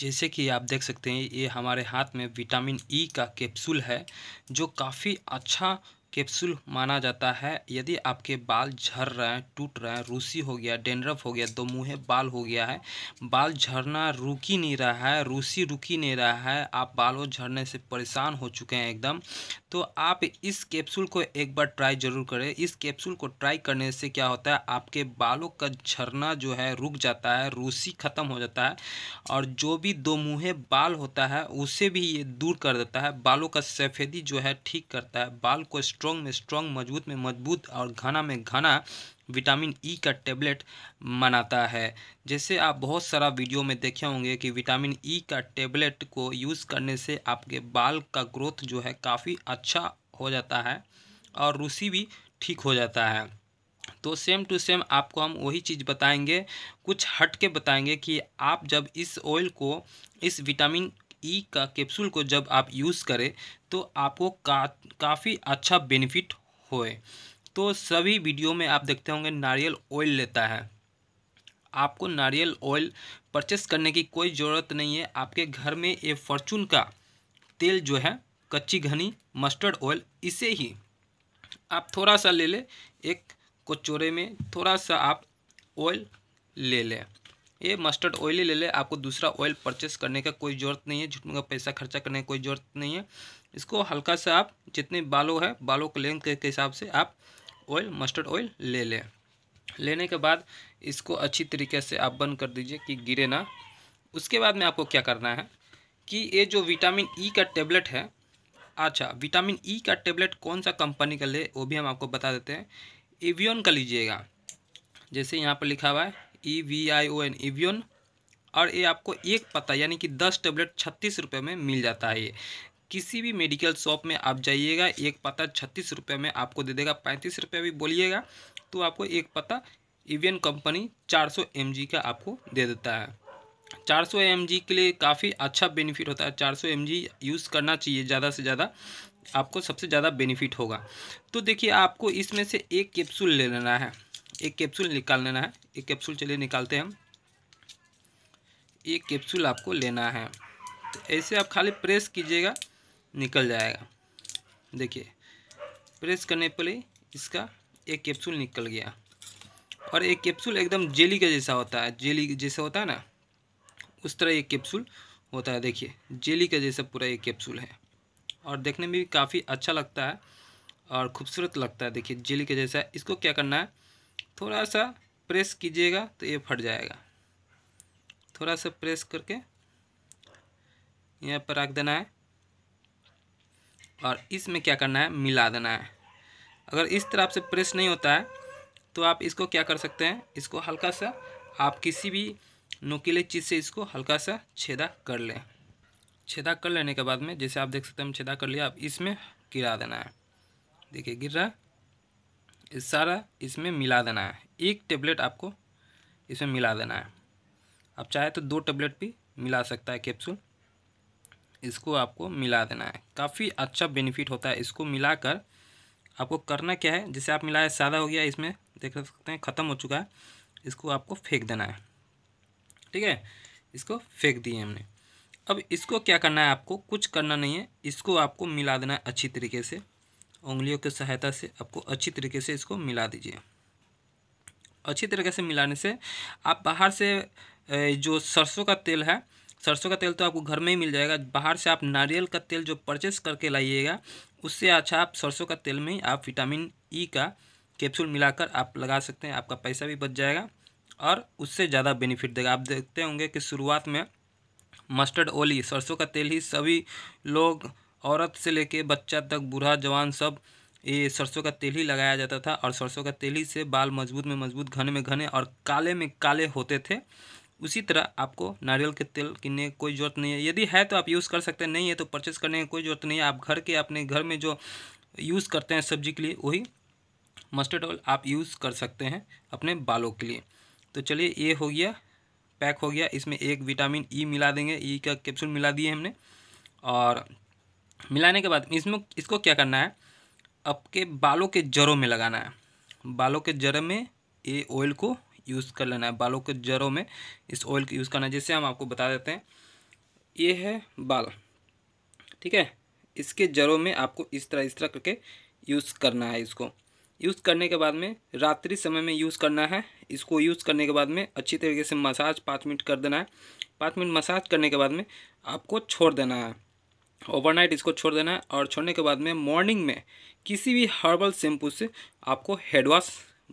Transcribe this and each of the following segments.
जैसे कि आप देख सकते हैं ये हमारे हाथ में विटामिन ई e का कैप्सूल है जो काफ़ी अच्छा कैप्सूल माना जाता है यदि आपके बाल झड़ रहे हैं टूट रहे हैं रूसी हो गया डेंड्रफ हो गया दो मुँहे बाल हो गया है बाल झड़ना रुक ही नहीं रहा है रूसी रुक ही नहीं रहा है आप बालों झड़ने से परेशान हो चुके हैं एकदम तो आप इस कैप्सूल को एक बार ट्राई ज़रूर करें इस कैप्सूल को ट्राई करने से क्या होता है आपके बालों का झरना जो है रुक जाता है रूसी ख़त्म हो जाता है और जो भी दो मुँहे बाल होता है उसे भी ये दूर कर देता है बालों का सफ़ेदी जो है ठीक करता है बाल को स्ट्रॉन्ग में स्ट्रॉन्ग मजबूत में मजबूत और घना में घना विटामिन ई e का टेबलेट मनाता है जैसे आप बहुत सारा वीडियो में देखे होंगे कि विटामिन ई e का टेबलेट को यूज़ करने से आपके बाल का ग्रोथ जो है काफ़ी अच्छा हो जाता है और रूसी भी ठीक हो जाता है तो सेम टू सेम आपको हम वही चीज़ बताएंगे कुछ हट के बताएंगे कि आप जब इस ऑयल को इस विटामिन ई e का कैप्सूल को जब आप यूज़ करें तो आपको का काफ़ी अच्छा बेनिफिट होए तो सभी वीडियो में आप देखते होंगे नारियल ऑयल लेता है आपको नारियल ऑयल परचेस करने की कोई ज़रूरत नहीं है आपके घर में ये फॉर्चून का तेल जो है कच्ची घनी मस्टर्ड ऑयल इसे ही आप थोड़ा सा ले लें एक कचोरे में थोड़ा सा आप ऑयल ले लें ये मस्टर्ड ऑयल ही ले ले आपको दूसरा ऑयल परचेस करने का कोई ज़रूरत नहीं है झुटने का पैसा खर्चा करने की कोई ज़रूरत नहीं है इसको हल्का सा आप जितने बालों है बालों के लेंथ के हिसाब से आप ऑयल मस्टर्ड ऑयल ले लें लेने के बाद इसको अच्छी तरीके से आप बंद कर दीजिए कि गिरे ना उसके बाद में आपको क्या करना है कि ये जो विटामिन ई e का टेबलेट है अच्छा विटामिन ई e का टेबलेट कौन सा कंपनी का ले वो भी हम आपको बता देते हैं एवियन का लीजिएगा जैसे यहाँ पर लिखा हुआ है ई वी आई ओ एन इवियन और ये आपको एक पता यानी कि दस टेबलेट छत्तीस रुपये में मिल जाता है ये किसी भी मेडिकल शॉप में आप जाइएगा एक पता छत्तीस रुपये में आपको दे देगा पैंतीस रुपये भी बोलिएगा तो आपको एक पता इवियन कंपनी चार एम जी का आपको दे देता है चार एम जी के लिए काफ़ी अच्छा बेनिफिट होता है एम जी यूज़ करना चाहिए ज़्यादा से ज़्यादा आपको सबसे ज़्यादा बेनिफिट होगा तो देखिए आपको इसमें से एक कैप्सूल ले लेना है एक कैप्सूल निकाल लेना है एक कैप्सूल चलिए निकालते हैं हम कैप्सूल आपको लेना है तो ऐसे आप खाली प्रेस कीजिएगा निकल जाएगा देखिए प्रेस करने पर ही इसका एक कैप्सूल निकल गया और एक कैप्सूल एकदम जेली का जैसा होता है जेली जैसा होता है ना उस तरह एक कैप्सूल होता है देखिए जेली का जैसा पूरा एक कैप्सूल है और देखने में भी काफ़ी अच्छा लगता है और खूबसूरत लगता है देखिए जेली के जैसा इसको क्या करना है थोड़ा सा प्रेस कीजिएगा तो ये फट जाएगा थोड़ा सा प्रेस करके यहाँ पर रख देना है और इसमें क्या करना है मिला देना है अगर इस तरह से प्रेस नहीं होता है तो आप इसको क्या कर सकते हैं इसको हल्का सा आप किसी भी नुकीले चीज़ से इसको हल्का सा छेदा कर लें छेदा कर लेने के बाद में जैसे आप देख सकते हैं हम छेदा कर लिया आप इसमें गिरा देना है देखिए गिर रहा है इस सारा इसमें मिला देना है एक टेबलेट आपको इसमें मिला देना है आप चाहे तो दो टेबलेट भी मिला सकता है कैप्सूल इसको आपको मिला देना है काफ़ी अच्छा बेनिफिट होता है इसको मिलाकर आपको करना क्या है जैसे आप मिलाए सादा हो गया इसमें देख सकते हैं ख़त्म हो चुका है इसको आपको फेंक देना है ठीक है इसको फेंक दिए हमने अब इसको क्या करना है आपको कुछ करना नहीं है इसको आपको मिला देना है अच्छी तरीके से उंगलियों की सहायता से आपको अच्छी तरीके से इसको मिला दीजिए अच्छी तरीके से मिलाने से आप बाहर से जो सरसों का तेल है सरसों का तेल तो आपको घर में ही मिल जाएगा बाहर से आप नारियल का तेल जो परचेस करके लाइएगा उससे अच्छा आप सरसों का तेल में आप विटामिन ई का कैप्सूल मिलाकर आप लगा सकते हैं आपका पैसा भी बच जाएगा और उससे ज़्यादा बेनिफिट देगा आप देखते होंगे कि शुरुआत में मस्टर्ड ओली सरसों का तेल ही सभी लोग औरत से लेके बच्चा तक बूढ़ा जवान सब ये सरसों का तेल ही लगाया जाता था और सरसों का तेल ही से बाल मजबूत में मजबूत घने में घने और काले में काले होते थे उसी तरह आपको नारियल के तेल किनने की कोई ज़रूरत नहीं है यदि है तो आप यूज़ कर सकते हैं नहीं है तो परचेज़ करने की कोई ज़रूरत नहीं है आप घर के अपने घर में जो यूज़ करते हैं सब्जी के लिए वही मस्टर्ड ऑयल आप यूज़ कर सकते हैं अपने बालों के लिए तो चलिए ये हो गया पैक हो गया इसमें एक विटामिन ई मिला देंगे ई का कैप्सूल मिला दिए हमने और मिलाने के बाद इसमें इसको क्या करना है आपके बालों के जड़ों में लगाना है बालों के जड़ में ये ऑयल को यूज़ कर लेना है बालों के जड़ों में इस ऑयल को यूज़ करना है जैसे हम आपको बता देते हैं ये है बाल ठीक है इसके जड़ों में आपको इस तरह इस तरह करके यूज़ करना है इसको यूज़ करने के बाद में रात्रि समय में यूज़ करना है इसको यूज़ करने के बाद में अच्छी तरीके से मसाज पाँच मिनट कर देना है पाँच मिनट मसाज करने के बाद में आपको छोड़ देना है ओवरनाइट इसको छोड़ देना है और छोड़ने के बाद में मॉर्निंग में किसी भी हर्बल शैम्पू से आपको हेड वॉश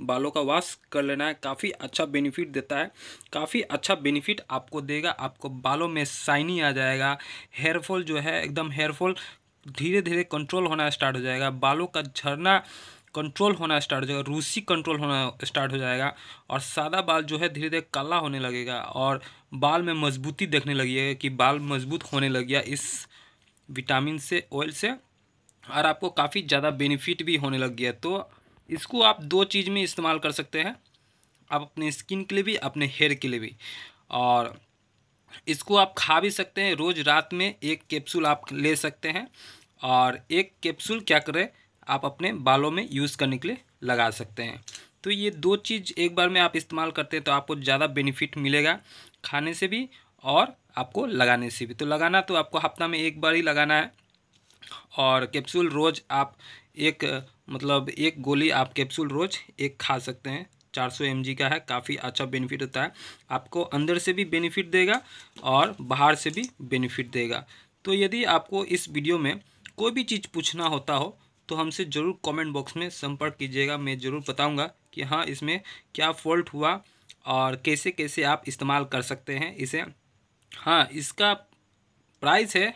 बालों का वॉश कर लेना है काफ़ी अच्छा बेनिफिट देता है काफ़ी अच्छा बेनिफिट आपको देगा आपको बालों में शाइनी आ जाएगा हेयरफॉल जो है एकदम हेयरफॉल धीरे धीरे कंट्रोल होना स्टार्ट हो जाएगा बालों का झरना कंट्रोल होना स्टार्ट हो जाएगा रूसी कंट्रोल होना स्टार्ट हो जाएगा और सादा बाल जो है धीरे धीरे काला होने लगेगा और बाल में मजबूती देखने लगी है कि बाल मजबूत होने लग गया इस विटामिन से ऑयल से और आपको काफ़ी ज़्यादा बेनिफिट भी होने लग गया तो इसको आप दो चीज़ में इस्तेमाल कर सकते हैं आप अपने स्किन के लिए भी अपने हेयर के लिए भी और इसको आप खा भी सकते हैं रोज़ रात में एक कैप्सूल आप ले सकते हैं और एक कैप्सूल क्या करें आप अपने बालों में यूज़ करने के लिए लगा सकते हैं तो ये दो चीज़ एक बार में आप इस्तेमाल करते हैं तो आपको ज़्यादा बेनिफिट मिलेगा खाने से भी और आपको लगाने से भी तो लगाना तो आपको हफ्ता में एक बार ही लगाना है और कैप्सूल रोज़ आप एक मतलब एक गोली आप कैप्सूल रोज़ एक खा सकते हैं 400 सौ का है काफ़ी अच्छा बेनिफिट होता है आपको अंदर से भी बेनिफिट देगा और बाहर से भी बेनिफिट देगा तो यदि आपको इस वीडियो में कोई भी चीज़ पूछना होता हो तो हमसे ज़रूर कमेंट बॉक्स में संपर्क कीजिएगा मैं ज़रूर बताऊंगा कि हाँ इसमें क्या फॉल्ट हुआ और कैसे कैसे आप इस्तेमाल कर सकते हैं इसे हाँ इसका प्राइस है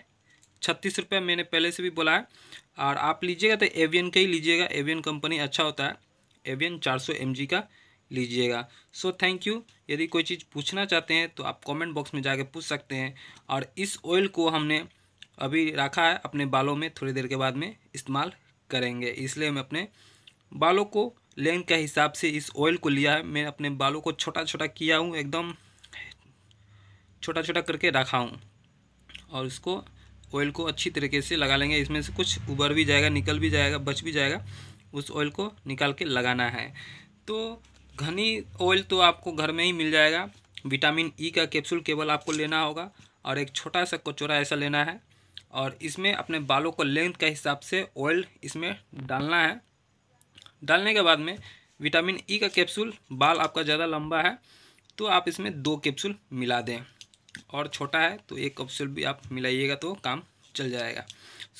छत्तीस रुपये मैंने पहले से भी बोला है और आप लीजिएगा तो एवियन का ही लीजिएगा एवियन कंपनी अच्छा होता है एवियन 400 एमजी का लीजिएगा सो थैंक यू यदि कोई चीज़ पूछना चाहते हैं तो आप कमेंट बॉक्स में जाके पूछ सकते हैं और इस ऑयल को हमने अभी रखा है अपने बालों में थोड़ी देर के बाद में इस्तेमाल करेंगे इसलिए मैं अपने बालों को लेंथ के हिसाब से इस ऑयल को लिया है मैं अपने बालों को छोटा छोटा किया हूँ एकदम छोटा छोटा करके रखा हूँ और इसको ऑयल को अच्छी तरीके से लगा लेंगे इसमें से कुछ उबर भी जाएगा निकल भी जाएगा बच भी जाएगा उस ऑयल को निकाल के लगाना है तो घनी ऑयल तो आपको घर में ही मिल जाएगा विटामिन ई e का कैप्सूल केवल आपको लेना होगा और एक छोटा सा कचोरा ऐसा लेना है और इसमें अपने बालों को लेंथ के हिसाब से ऑयल इसमें डालना है डालने के बाद में विटामिन ई e का कैप्सूल बाल आपका ज़्यादा लंबा है तो आप इसमें दो कैप्सूल मिला दें और छोटा है तो एक कप्सूल भी आप मिलाइएगा तो काम चल जाएगा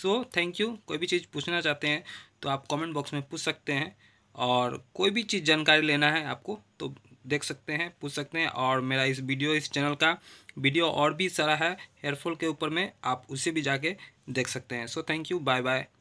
सो थैंक यू कोई भी चीज़ पूछना चाहते हैं तो आप कमेंट बॉक्स में पूछ सकते हैं और कोई भी चीज़ जानकारी लेना है आपको तो देख सकते हैं पूछ सकते हैं और मेरा इस वीडियो इस चैनल का वीडियो और भी सारा है हेयरफॉल के ऊपर में आप उसे भी जाके देख सकते हैं so thank you bye bye